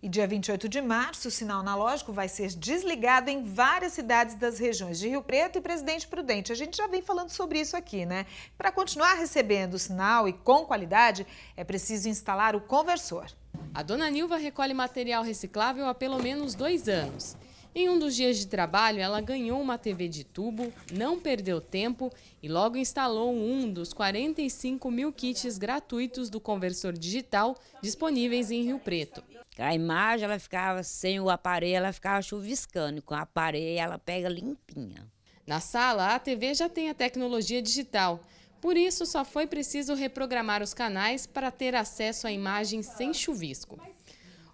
E dia 28 de março, o sinal analógico vai ser desligado em várias cidades das regiões de Rio Preto e Presidente Prudente. A gente já vem falando sobre isso aqui, né? Para continuar recebendo o sinal e com qualidade, é preciso instalar o conversor. A dona Nilva recolhe material reciclável há pelo menos dois anos. Em um dos dias de trabalho, ela ganhou uma TV de tubo, não perdeu tempo e logo instalou um dos 45 mil kits gratuitos do conversor digital disponíveis em Rio Preto. A imagem ela ficava sem o aparelho, ela ficava chuviscando, com o aparelho ela pega limpinha. Na sala, a TV já tem a tecnologia digital. Por isso, só foi preciso reprogramar os canais para ter acesso à imagem sem chuvisco.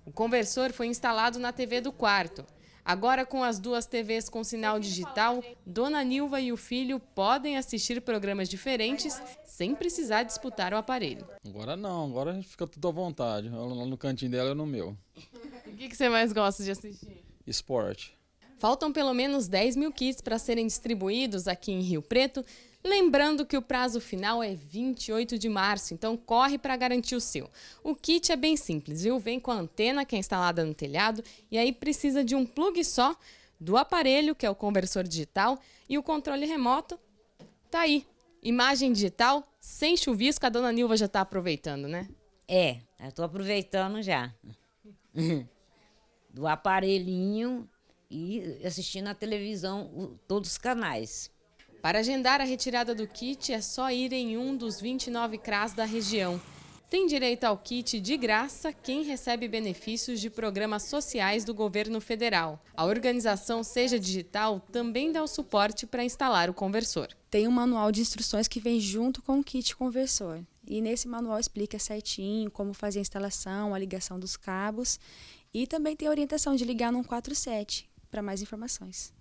O conversor foi instalado na TV do quarto. Agora, com as duas TVs com sinal digital, Dona Nilva e o filho podem assistir programas diferentes sem precisar disputar o aparelho. Agora não, agora a gente fica tudo à vontade. no cantinho dela, eu no meu. O que, que você mais gosta de assistir? Esporte. Faltam pelo menos 10 mil kits para serem distribuídos aqui em Rio Preto. Lembrando que o prazo final é 28 de março, então corre para garantir o seu. O kit é bem simples, viu? Vem com a antena que é instalada no telhado e aí precisa de um plug só, do aparelho, que é o conversor digital, e o controle remoto. Tá aí. Imagem digital, sem chuvisco, a dona Nilva já está aproveitando, né? É, eu estou aproveitando já. do aparelhinho e assistindo na televisão todos os canais. Para agendar a retirada do kit, é só ir em um dos 29 CRAS da região. Tem direito ao kit de graça quem recebe benefícios de programas sociais do governo federal. A organização Seja Digital também dá o suporte para instalar o conversor. Tem um manual de instruções que vem junto com o kit conversor. E nesse manual explica certinho como fazer a instalação, a ligação dos cabos e também tem orientação de ligar no 47, para mais informações.